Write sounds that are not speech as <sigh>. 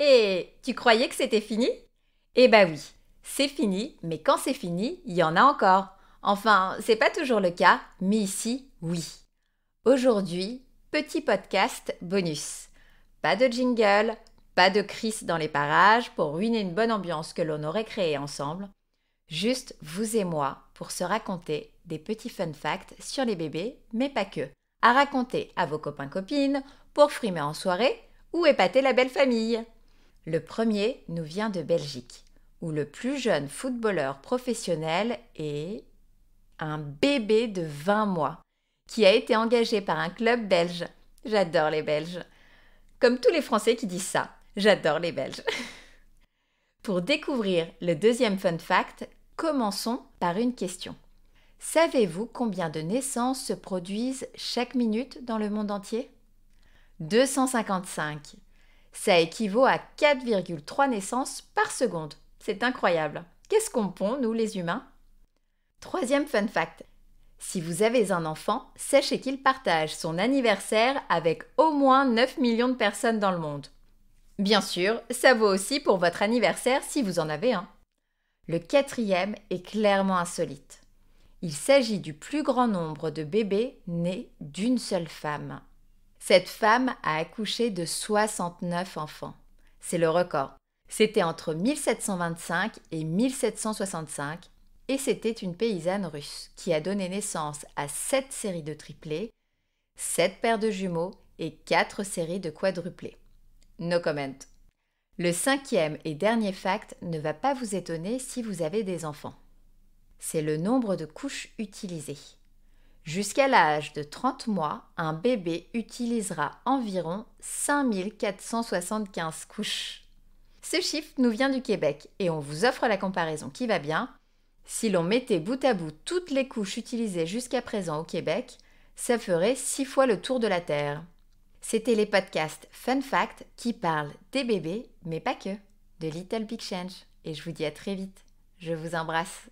Et tu croyais que c'était fini Eh ben oui, c'est fini, mais quand c'est fini, il y en a encore. Enfin, c'est pas toujours le cas, mais ici, oui. Aujourd'hui, petit podcast bonus. Pas de jingle, pas de cris dans les parages pour ruiner une bonne ambiance que l'on aurait créée ensemble. Juste vous et moi pour se raconter des petits fun facts sur les bébés, mais pas que. À raconter à vos copains-copines, pour frimer en soirée ou épater la belle famille. Le premier nous vient de Belgique, où le plus jeune footballeur professionnel est un bébé de 20 mois, qui a été engagé par un club belge. J'adore les Belges. Comme tous les Français qui disent ça, j'adore les Belges. <laughs> Pour découvrir le deuxième fun fact, commençons par une question. Savez-vous combien de naissances se produisent chaque minute dans le monde entier 255. Ça équivaut à 4,3 naissances par seconde. C'est incroyable. Qu'est-ce qu'on pond, nous les humains Troisième fun fact. Si vous avez un enfant, sachez qu'il partage son anniversaire avec au moins 9 millions de personnes dans le monde. Bien sûr, ça vaut aussi pour votre anniversaire si vous en avez un. Le quatrième est clairement insolite. Il s'agit du plus grand nombre de bébés nés d'une seule femme. Cette femme a accouché de 69 enfants. C'est le record. C'était entre 1725 et 1765 et c'était une paysanne russe qui a donné naissance à 7 séries de triplés, 7 paires de jumeaux et 4 séries de quadruplés. No comment. Le cinquième et dernier fact ne va pas vous étonner si vous avez des enfants. C'est le nombre de couches utilisées. Jusqu'à l'âge de 30 mois, un bébé utilisera environ 5475 couches. Ce chiffre nous vient du Québec et on vous offre la comparaison qui va bien. Si l'on mettait bout à bout toutes les couches utilisées jusqu'à présent au Québec, ça ferait 6 fois le tour de la Terre. C'était les podcasts Fun Fact qui parlent des bébés, mais pas que, de Little Big Change. Et je vous dis à très vite. Je vous embrasse.